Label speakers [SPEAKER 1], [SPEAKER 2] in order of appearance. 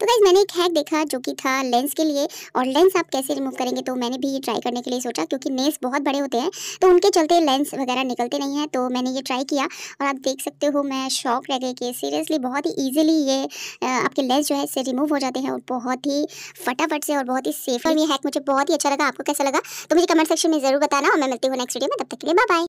[SPEAKER 1] तो गाइज मैंने एक हैक देखा जो कि था लेंस के लिए और लेंस आप कैसे रिमूव करेंगे तो मैंने भी ये ट्राई करने के लिए सोचा क्योंकि नेल्स बहुत बड़े होते हैं तो उनके चलते लेंस वगैरह निकलते नहीं हैं तो मैंने ये ट्राई किया और आप देख सकते हो मैं शौक रह गई कि सीरियसली बहुत ही ईजिली ये आपके लेंस जो है इससे रिमूव हो जाते हैं और बहुत ही फटाफट से और बहुत ही सेफ ये हैक मुझे बहुत ही अच्छा लगा आपको कैसा लगा तो मुझे कमेंट सेक्शन में जरूर बताना और मैं मिलती हूँ नेक्स्ट वीडियो में तब तक के लिए बाय